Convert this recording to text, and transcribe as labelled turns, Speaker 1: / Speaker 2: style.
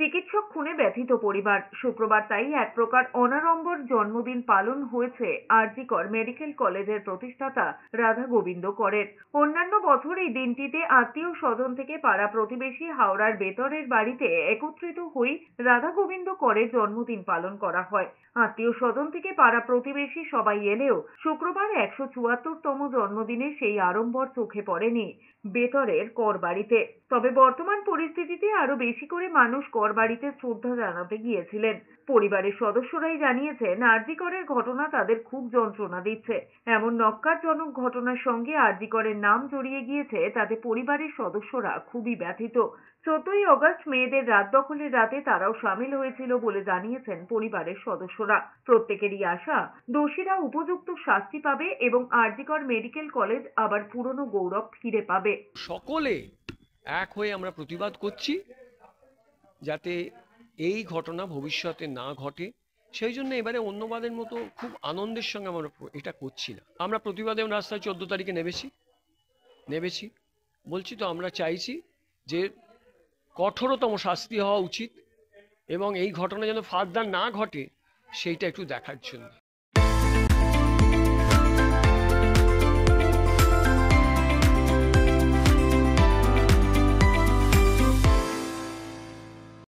Speaker 1: চিকিৎসক খুনে ব্যথিত পরিবার শুক্রবার তাই এক প্রকার অনারম্বর জন্মদিন পালন হয়েছে আরজিকর মেডিকেল কলেজের প্রতিষ্ঠাতা রাধা গোবিন্দ করের অন্যান্য বছর এই দিনটিতে আত্মীয় স্বজন থেকে পাড়া প্রতিবেশী হাওড়ার বেতরের বাড়িতে একত্রিত হয়ে রাধা গোবিন্দ করের জন্মদিন পালন করা হয় আত্মীয় স্বজন থেকে পাড়া প্রতিবেশী সবাই এলেও শুক্রবার একশো চুয়াত্তরতম জন্মদিনে সেই আড়ম্বর চোখে পড়েনি বেতরের কর বাড়িতে তবে বর্তমান পরিস্থিতিতে আরো বেশি করে মানুষ কর বাড়িতে শ্রদ্ধা জানাতে গিয়েছিলেন পরিবারের সদস্যরাই জানিয়েছেন আরজিকরের ঘটনা তাদের খুব যন্ত্রণা দিচ্ছে এমন নক্কারজনক ঘটনার সঙ্গে আরজিকরের নাম জড়িয়ে গিয়েছে তাতে পরিবারের সদস্যরা খুবই ব্যথিত চোদ্দই অগস্ট মেয়েদের রাত দখলের রাতে তারাও সামিল হয়েছিল বলে জানিয়েছেন পরিবারের সদস্যরা প্রত্যেকেরই আশা দোষীরা উপযুক্ত শাস্তি পাবে এবং আরজিকর মেডিকেল কলেজ
Speaker 2: আবার পুরনো গৌরব ফিরে পাবে সকলে এক হয়ে আমরা প্রতিবাদ করছি যাতে এই ঘটনা ভবিষ্যতে না ঘটে সেই জন্য এবারে অন্যবাদের মতো খুব আনন্দের সঙ্গে আমরা এটা করছি না আমরা প্রতিবাদে রাস্তায় চোদ্দ তারিখে নেমেছি নেমেছি বলছি তো আমরা চাইছি যে কঠোরতম শাস্তি হওয়া উচিত এবং এই ঘটনা যেন ফার্দার না ঘটে সেইটা একটু দেখার জন্য